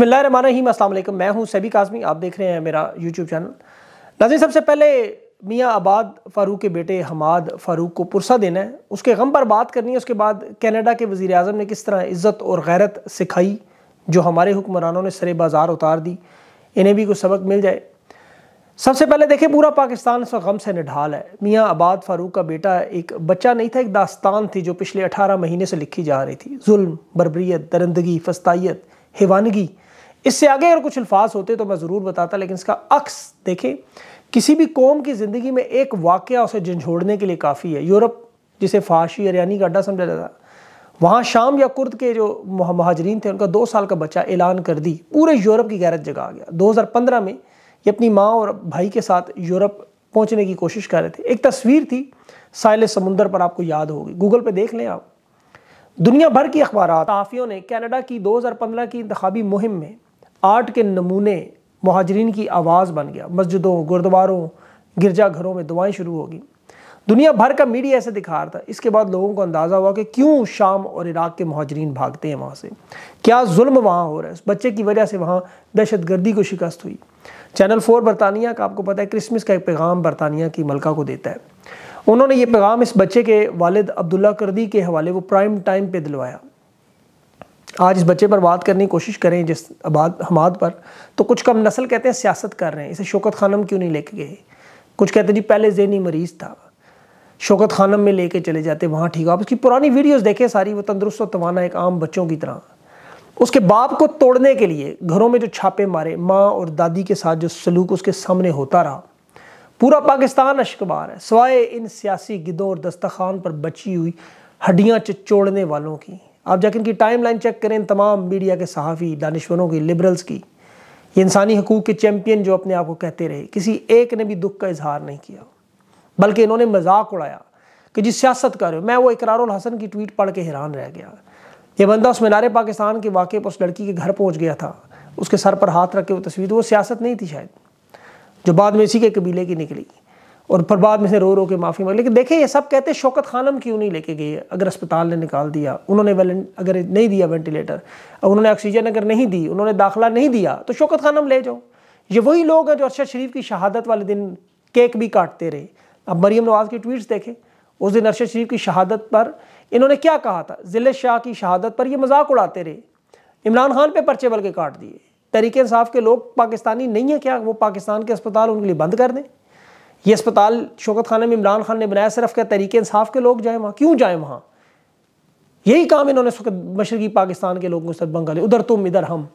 बसमिल मैं हूँ सभी काजमी आप देख रहे हैं मेरा यूट्यूब चैनल नाजी सबसे पहले मियाँ आबाद फ़ारूक के बेटे हमाद फ़ारूक को पुरसा देना है उसके गम पर बात करनी है उसके बाद कैनेडा के वज़ी अजम ने किस तरह इज़्ज़त और गैरत सिखाई जो हमारे हुक्मरानों ने सरे बाज़ार उतार दी इन्हें भी कुछ सबक मिल जाए सबसे पहले देखें पूरा पाकिस्तान इस गम से निढाल है मियाँ आबाद फ़ारूक का बेटा एक बच्चा नहीं था एक दास्तान थी जो पिछले अठारह महीने से लिखी जा रही थी जुल्म बरबरीत दरंदगी फस्ताइत हिवानगी इससे आगे अगर कुछ अल्फाज होते तो मैं ज़रूर बताता लेकिन इसका अक्स देखें किसी भी कौम की ज़िंदगी में एक वाक़ उसे झंझोड़ने के लिए काफ़ी है यूरोप जिसे फाशी हरियाणी का अड्डा समझा जाता वहाँ शाम या कुर्द के जो महाजरीन थे उनका दो साल का बच्चा ऐलान कर दी पूरे यूरोप की गैरत जगह आ गया 2015 में ये अपनी माँ और भाई के साथ यूरोप पहुँचने की कोशिश कर रहे थे एक तस्वीर थी साइल समुंदर पर आपको याद होगी गूगल पर देख लें आप दुनिया भर की अखबार साफियों ने कनाडा की 2015 की इंतबी मुहिम में आर्ट के नमूने महाजरीन की आवाज़ बन गया मस्जिदों गुरुद्वारों गिरजा घरों में दुआएं शुरू हो गई दुनिया भर का मीडिया ऐसे दिखा रहा था इसके बाद लोगों को अंदाज़ा हुआ कि क्यों शाम और इराक़ के महाजरीन भागते हैं वहाँ से क्या जुल्म वहाँ हो रहा है उस बच्चे की वजह से वहाँ दहशत गर्दी को शिकस्त हुई चैनल फोर बरतानिया का आपको पता है क्रिसमस का एक पैगाम बरतानिया की मलका को देता है उन्होंने ये पैगाम इस बच्चे के वालद अब्दुल्ला करदी के हवाले वो प्राइम टाइम पर दिलवाया आज इस बच्चे पर बात करने की कोशिश करें जिस आबाद हमाद पर तो कुछ कम नस्ल कहते हैं सियासत कर रहे हैं इसे शौकत खानम क्यों नहीं लेके गए कुछ कहते हैं जी पहले जहनी मरीज़ था शौकत खानम में लेके चले जाते वहाँ ठीक आप उसकी पुरानी वीडियोस देखें सारी वो तंदरुस्त और तवाना एक आम बच्चों की तरह उसके बाप को तोड़ने के लिए घरों में जो छापे मारे माँ और दादी के साथ जो सलूक उसके सामने होता रहा पूरा पाकिस्तान अशकबार है सवाए इन सियासी गिदों और दस्तखान पर बची हुई हड्डियाँ चिचोड़ने वालों की आप जाकर इनकी टाइमलाइन चेक करें इन तमाम मीडिया के सहाफ़ी दानश्वरों की लिबरल्स की ये इंसानी हकूक़ के चैम्पियन जो अपने आप को कहते रहे किसी एक ने भी दुख का इजहार नहीं किया बल्कि इन्होंने मजाक उड़ाया कि जिस सियासत कर रहे हो मैं वो इकरारुल हसन की ट्वीट पढ़ के हैरान रह गया ये बंदा उस मीनारे पाकिस्तान के वाक़े पर उस लड़की के घर पहुँच गया था उसके सर पर हाथ रखे वो तस्वीर वो सियासत नहीं थी शायद जो बाद में इसी के कबीले की निकली और फिर बाद में से रो रो के माफ़ी मांग लेकिन देखें ये सब कहते शौकत खानम क्यों नहीं लेके गई अगर अस्पताल ने निकाल दिया उन्होंने अगर नहीं दिया वेंटिलेटर उन्होंने ऑक्सीजन अगर नहीं दी उन्होंने दाखिला नहीं दिया तो शौकत खानम ले जाओ ये वही लोग हैं जो अरशद शरीफ की शहादत वाले दिन केक भी काटते रहे अब मरीम नवाज़ की ट्वीट्स देखें उस दिन अरशद शरीफ की शहादत पर इन्होंने क्या कहा था ज़िले शाह की शहादत पर ये मजाक उड़ाते रहे इमरान खान पे पर्चे बल के काट दिए तरीके इंसाफ के लोग पाकिस्तानी नहीं है क्या वो पाकिस्तान के अस्पताल उनके लिए बंद कर दें ये अस्पताल शौकत खाना में इमरान खान ने बनाया सिर्फ क्या तरीके इंसाफ के लोग जाएँ वहाँ क्यों जाएँ वहाँ यही काम इन्होंने मशरकी पाकिस्तान के लोगों के साथ बंगाले उधर तुम इधर हम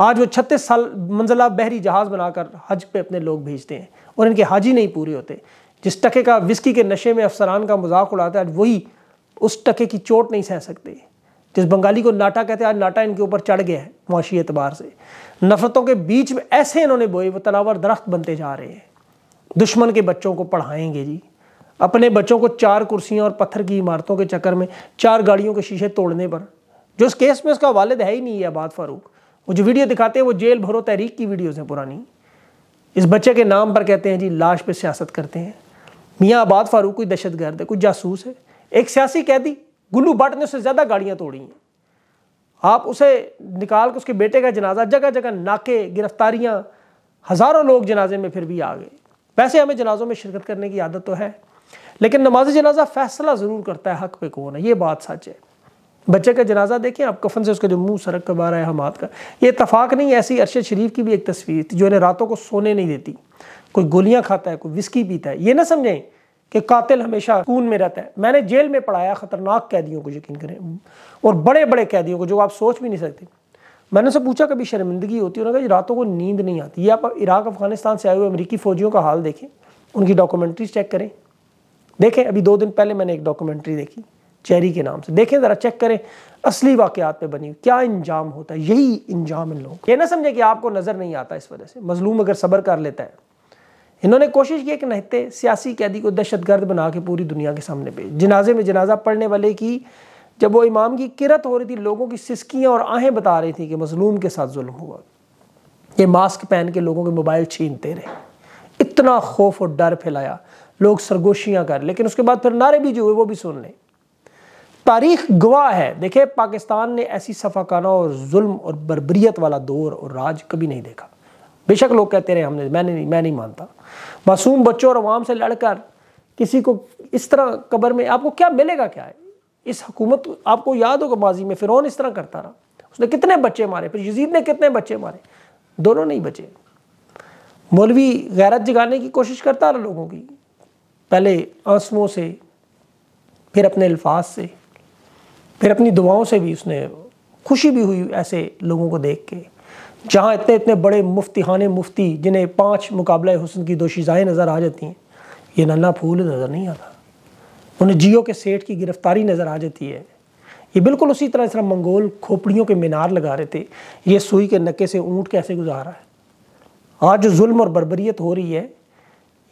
आज वो छत्तीस साल मंजिला बहरी जहाज़ बनाकर हज पे अपने लोग भेजते हैं और इनके हाजी नहीं पूरे होते जिस टके का विस्की के नशे में अफसरान का मजाक उड़ाते हैं आज वही उस टके की चोट नहीं सह सकते जिस बंगाली को नाटा कहते हैं आज नाटा इनके ऊपर चढ़ गया है मुआशी एतबार से नफरतों के बीच में ऐसे इन्होंने बोए वो तनावर दरख्त बनते जा रहे हैं दुश्मन के बच्चों को पढ़ाएंगे जी अपने बच्चों को चार कुर्सियों और पत्थर की इमारतों के चक्कर में चार गाड़ियों के शीशे तोड़ने पर जो इस केस में उसका वालद है ही नहीं है बात फारूक वो जो वीडियो दिखाते हैं वो जेल भरो तहरीक की वीडियोज़ हैं पुरानी इस बच्चे के नाम पर कहते हैं जी लाश पे सियासत करते हैं मियाँ आबाद फारूक कोई दहशत गर्द है कोई जासूस है एक सियासी कैदी गुल्लू भट्ट ने उससे ज़्यादा गाड़ियाँ तोड़ी हैं आप उसे निकाल के उसके बेटे का जनाजा जगह जगह नाके गिरफ्तारियाँ हज़ारों लोग जनाजे में फिर भी आ गए वैसे हमें जनाजों में शिरकत करने की आदत तो है लेकिन नमाज जनाजा फैसला ज़रूर करता है हक पे कौन है ये बात सच है बच्चे का जनाजा देखें आप कफन से उसका जो मुंह सरक का बार है हम हाथ का ये इतफाक नहीं ऐसी अरशद शरीफ की भी एक तस्वीर थी जो इन्हें रातों को सोने नहीं देती कोई गोलियां खाता है कोई विस्की पीता है ये ना समझें कि कातिल हमेशा खून में रहता है मैंने जेल में पढ़ाया ख़तरनाक कैदियों को यकीन करें और बड़े बड़े कैदियों को जो आप सोच भी नहीं सकते मैंने उनसे पूछा कभी शर्मिंदगी होती है उन्होंने कहा रातों को नींद नहीं आती ये आप इराक अफगानिस्तान से आए हुए अमरीकी फ़ौजियों का हाल देखें उनकी डॉक्यूमेंट्रीज चेक करें देखें अभी दो दिन पहले मैंने एक डॉक्यूमेंट्री देखी चेरी के नाम से देखें ज़रा चेक करें असली वाक़ात पे बनी क्या इंजाम होता है यही इंजाम इन लोगों ये ना समझे कि आपको नज़र नहीं आता इस वजह से मजलूम अगर सब्र कर लेता है इन्होंने कोशिश की कि नहते सियासी कैदी को दहशत गर्द बना के पूरी दुनिया के सामने भेज जनाजे में जनाजा पढ़ने वाले की जब वो इमाम की किरत हो रही थी लोगों की सिस्कियाँ और आहें बता रही थी कि मजलूम के साथ जुल्म हुआ ये मास्क पहन के लोगों के मोबाइल छीनते रहे इतना खौफ और डर फैलाया लोग सरगोशियाँ कर लेकिन उसके बाद फिर नारे भी जो हुए वो भी सुन लें तारीख गवाह है देखे पाकिस्तान ने ऐसी सफाकाना और जुल्म और बरबरीत वाला दौर और राज कभी नहीं देखा बेशक लोग कहते रहे हमने मैंने नहीं मैं नहीं मानता मासूम बच्चों और आवाम से लड़कर किसी को इस तरह कबर में आपको क्या मिलेगा क्या है इस हकूमत आपको याद होगा माजी में फ़िरौन इस तरह करता रहा उसने कितने बच्चे मारे फिर यजीद ने कितने बच्चे मारे दोनों नहीं बचे मौलवी गैरत जगाने की कोशिश करता रहा लोगों की पहले आंसुओं से फिर अपने अल्फाज से फिर अपनी दुआओं से भी उसने खुशी भी हुई ऐसे लोगों को देख के जहाँ इतने इतने बड़े हान मुफ्ती जिन्हें पाँच मुकाबला हुसन की दोषीज़ाएँ नज़र आ जाती हैं ये नन्ना फूल नज़र नहीं आता उन्हें जियो के सेठ की गिरफ्तारी नज़र आ जाती है ये बिल्कुल उसी तरह इस तरह मंगोल खोपड़ियों के मीनार लगा रहे थे ये सुई के नके से ऊँट कैसे गुजारा है आज जो जुल्म और बरबरीत हो रही है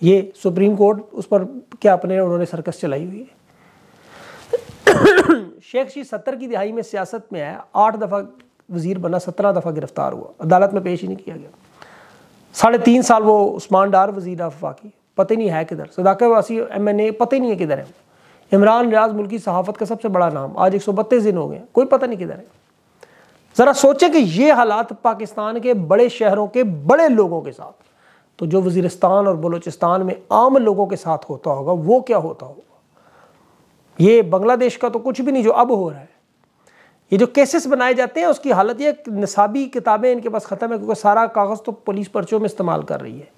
ये सुप्रीम कोर्ट उस पर क्या अपने उन्होंने सर्कस चलाई हुई है शेख शी सत्तर की दिहाई में सियासत में आया आठ दफ़ा वजीर बना सत्रह दफ़ा गिरफ्तार हुआ अदालत में पेश ही नहीं किया गया साढ़े तीन साल वो उस्मान डार वजीर अफवाकी पता नहीं है किधर सदाकर वासी एम एन ए पता नहीं है किधर है इमरान रियाज मुल्की सहाफत का सबसे बड़ा नाम आज एक दिन हो गए कोई पता नहीं किधर है ज़रा सोचें कि ये हालात पाकिस्तान के बड़े शहरों के बड़े लोगों के साथ तो जो वजीरस्तान और बलूचिस्तान में आम लोगों के साथ होता होगा वो क्या होता होगा ये बांग्लादेश का तो कुछ भी नहीं जो अब हो रहा है ये जो केसेस बनाए जाते हैं उसकी हालत यह नसाबी किताबें इनके पास ख़त्म है क्योंकि सारा कागज़ तो पुलिस पर्चों में इस्तेमाल कर रही है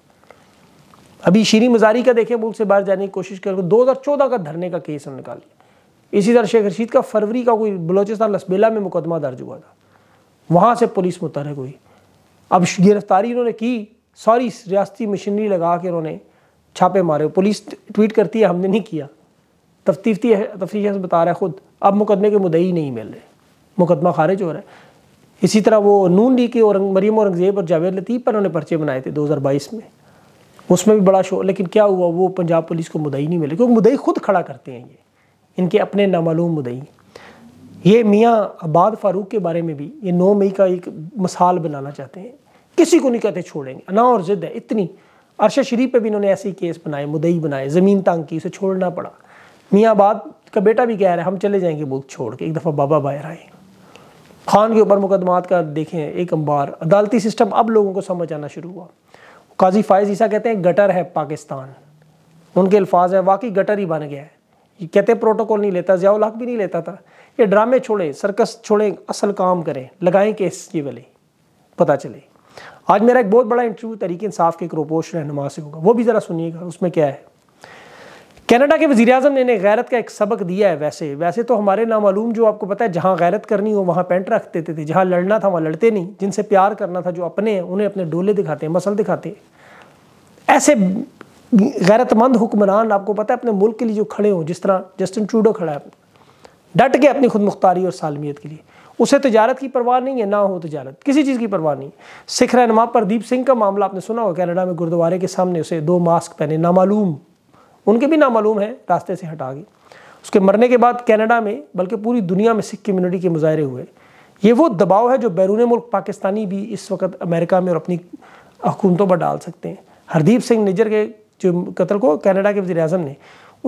अभी शीरी मजारी का देखें मुल्क से बाहर जाने की कोशिश कर दो हज़ार चौदह का धरने का केस उन्होंने निकाल लिया इसी तरह शेख रशीद का फरवरी का कोई बलोचिस्तान लसबेला में मुकदमा दर्ज हुआ था वहाँ से पुलिस मुतरक हुई अब गिरफ्तारी इन्होंने की सॉरी रियाती मशीनरी लगा के उन्होंने छापे मारे पुलिस ट्वीट करती है हमने नहीं किया तफ्तीफती तफ्तीश बता रहा है ख़ुद अब मुकदमे के मुदई नहीं मिल रहे मुकदमा खारिज हो रहा है इसी तरह वो नून ली के और मरीम औरंगजेब और जावेद लतीफ़ पर उन्होंने पर्चे बनाए थे 2022 में उसमें भी बड़ा शोर लेकिन क्या हुआ वो पंजाब पुलिस को मुदई नहीं मिले क्योंकि मुदई खुद खड़ा करते हैं ये इनके अपने नामालूम मुदई ये मियाँ आबाद फारूक के बारे में भी ये नौ मई का एक मिसाल बनाना चाहते हैं किसी को नहीं कहते छोड़ेंगे अना और ज़िद है इतनी अरशद शरीफ पर भी इन्होंने ऐसे ही केस बनाए मुदई बनाए ज़मीन तंग की उसे छोड़ना पड़ा मियाँ आबाद का बेटा भी कह रहा है हम चले जाएँगे मुल्क छोड़ के एक दफ़ा बाबा बाहर आए खान के ऊपर मुकदमात का देखें एक अंबार अदालती सिस्टम अब लोगों को समझ आना शुरू हुआ काजी फायज़ ईसा कहते हैं गटर है पाकिस्तान उनके अल्फाज है वाकई गटर ही बन गया है ये कहते प्रोटोकॉल नहीं लेता जयाउल हक भी नहीं लेता था ये ड्रामे छोड़े सर्कस छोड़े असल काम करें लगाएं केस ये वाले पता चले आज मेरा एक बहुत बड़ा इंटरव्यू तरीके इंसाफ के एक रोपोश रहनुमा से होगा वो भी ज़रा सुनिएगा उसमें क्या है कनाडा के वजी अजम ने गैरत का एक सबक दिया है वैसे वैसे तो हमारे नामालूम जो आपको पता है जहाँ गैरत करनी हो वहाँ पेंट रख देते थे जहाँ लड़ना था वहाँ लड़ते नहीं जिनसे प्यार करना था जो अपने हैं उन्हें अपने डोले दिखाते हैं मसल दिखाते हैं ऐसे गैरतमंद हुक्मरान आपको पता है अपने मुल्क के लिए जो खड़े हों जिस तरह जस्टिन ट्रूडो खड़ा है डट के अपनी खुद मुख्तारी और सालमियत के लिए उसे तजारत की परवाह नहीं है ना हो तजारत किसी चीज़ की परवाह नहीं सिख रहनमा प्रदीप सिंह का मामला आपने सुना होगा कैनेडा में गुरुद्वारे के सामने उसे दो मास्क पहने नामालूम उनके भी नामालूम है रास्ते से हटा गई उसके मरने के बाद कनाडा में बल्कि पूरी दुनिया में सिख कम्युनिटी के मुजाहरे हुए ये वो दबाव है जो बैरून मुल्क पाकिस्तानी भी इस वक्त अमेरिका में और अपनी हुकूमतों पर डाल सकते हैं हरदीप सिंह निजर के जो कत्ल को कनाडा के वजी अजम ने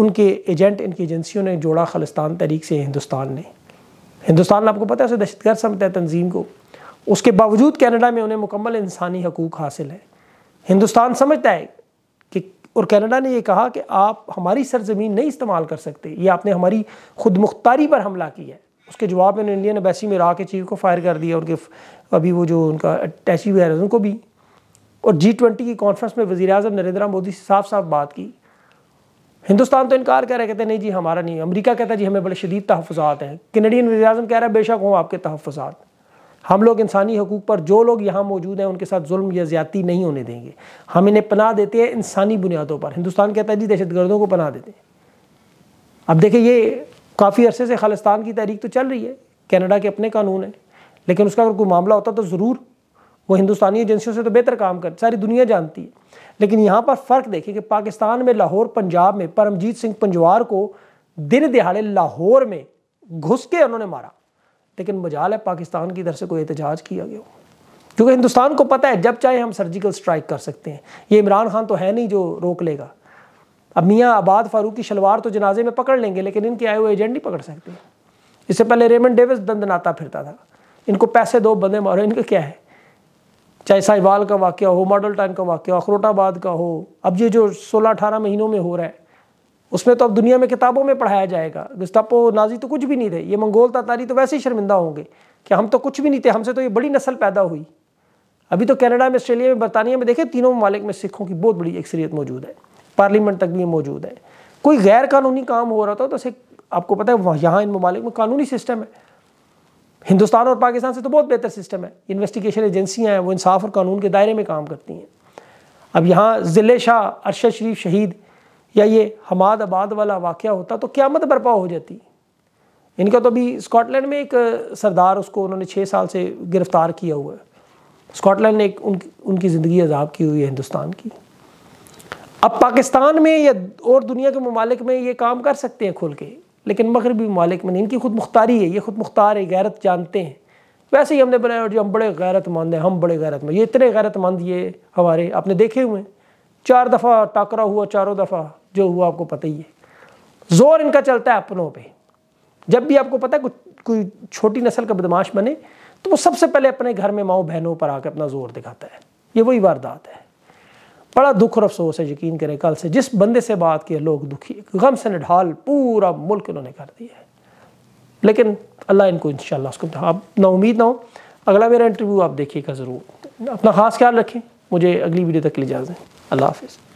उनके एजेंट इनकी एजेंसियों ने जोड़ा खालिस्तान तहरीक से हिंदुस्तान ने हिंदुस्तान आपको पता है उसे दहशतगर्द समझता है तंजीम को उसके बावजूद कनाडा में उन्हें मुकम्मल इंसानी हकूक़ हासिल है हिंदुस्तान समझता है और कनाडा ने यह कहा कि आप हमारी सरजमीन नहीं इस्तेमाल कर सकते ये आपने हमारी खुद मुख्तारी पर हमला किया है उसके जवाब में इंडियन एम्बेसी में इराक के चीफ को फायर कर दिया उनके अभी वो जो उनका अटैची वगैरह उनको भी और जी ट्वेंटी की कॉन्फ्रेंस में वजी अजम नरेंद्र मोदी से साफ साफ बात की हिंदुस्तान तो इनकार कर रहे कहते नहीं जी हमारा नहीं अमरीका कहता जी हमें बड़े शदीद तहफ़ात हैं कैनेडियन वजी अजम कह रहा है बेशक हों आपके तहफ़ात हम लोग इंसानी हकूक़ पर जो लोग यहाँ मौजूद हैं उनके साथ जुल्म या ज़्यादती नहीं होने देंगे हम इन्हें पनाह देते हैं इंसानी बुनियादों पर हिंदुस्तान कहता है जी दहशत गर्दों को पनाह देते हैं अब देखिए ये काफ़ी अरसे से खालिस्तान की तहरीक तो चल रही है कनाडा के अपने कानून हैं लेकिन उसका अगर कोई मामला होता तो ज़रूर वो हिंदुस्तानी एजेंसियों से तो बेहतर काम कर सारी दुनिया जानती है लेकिन यहाँ पर फ़र्क देखिए कि पाकिस्तान में लाहौर पंजाब में परमजीत सिंह पंजवार को दिन दिहाड़े लाहौर में घुस के उन्होंने मारा लेकिन मजाल है पाकिस्तान की तरफ से कोई एहतजाज किया गया क्योंकि हिंदुस्तान को पता है जब चाहे हम सर्जिकल स्ट्राइक कर सकते हैं ये इमरान खान तो है नहीं जो रोक लेगा अब मियाँ आबाद फारूक की शलवार तो जनाजे में पकड़ लेंगे लेकिन इनके आए हुए एजेंट नहीं पकड़ सकते इससे पहले रेमन डेविस नाता फिरता था इनको पैसे दो बंदे मारो इनका क्या है चाहे साहिवाल का वाक़ हो मॉडल टाइम का वाक़ हो अखरोटाबाद का हो अब ये जो सोलह अठारह महीनों में हो रहा है उसमें तो अब दुनिया में किताबों में पढ़ाया जाएगा गुस्तापो नाजी तो कुछ भी नहीं थे ये मंगोल तातारी तो वैसे ही शर्मिंदा होंगे कि हम तो कुछ भी नहीं थे हमसे तो ये बड़ी नस्ल पैदा हुई अभी तो कनाडा में ऑस्ट्रेलिया में बरतानिया में देखें तीनों ममालिक में सिखों की बहुत बड़ी अक्सरियत मौजूद है पार्लियामेंट तक भी मौजूद है कोई गैर कानूनी काम हो रहा था तो सिख आपको पता है यहाँ इन ममालिक में कानूनी सिस्टम है हिंदुस्तान और पाकिस्तान से तो बहुत बेहतर सिस्टम है इन्वेस्टिगेशन एजेंसियाँ हैं वो इंसाफ और कानून के दायरे में काम करती हैं अब यहाँ ज़िले शाह अरशद शरीफ शहीद या ये हमाद आबाद वाला वाक़ होता तो क़्यामत बर्पा हो जाती इनका तो अभी स्कॉटलैंड में एक सरदार उसको उन्होंने छः साल से गिरफ़्तार किया हुआ है स्कॉटलैंड ने एक उन, उनकी ज़िंदगी अजाब की हुई है हिंदुस्तान की अब पाकिस्तान में या और दुनिया के ममालिक में ये काम कर सकते हैं खुल के लेकिन मगरबी ममालिक में नहीं इनकी खुद मुख्तारी है ये खुद मुख्तार है गैरत जानते हैं वैसे ही हमने बनाया जो हम बड़े गैरतमंद हैं हम बड़े गैरतमंद ये इतने गैरतमंद ये हमारे आपने देखे हुए हैं चार दफ़ा टाकरा हुआ चारों दफ़ा जो हुआ आपको पता ही है जोर इनका चलता है अपनों पे जब भी आपको पता है कुछ कोई छोटी नस्ल का बदमाश बने तो वो सबसे पहले अपने घर में माओ बहनों पर आकर अपना जोर दिखाता है ये वही वारदात है बड़ा दुख और अफसोस है यकीन करें कल से जिस बंदे से बात की लोग दुखी गम से निढाल पूरा मुल्क उन्होंने कर दिया है लेकिन अल्लाह इनको इन उसको आप ना उम्मीद ना हो अगला मेरा इंटरव्यू आप देखिएगा ज़रूर अपना ख़ास ख्याल रखें मुझे अगली वीडियो तक ले जाए अल्लाह हाफिज़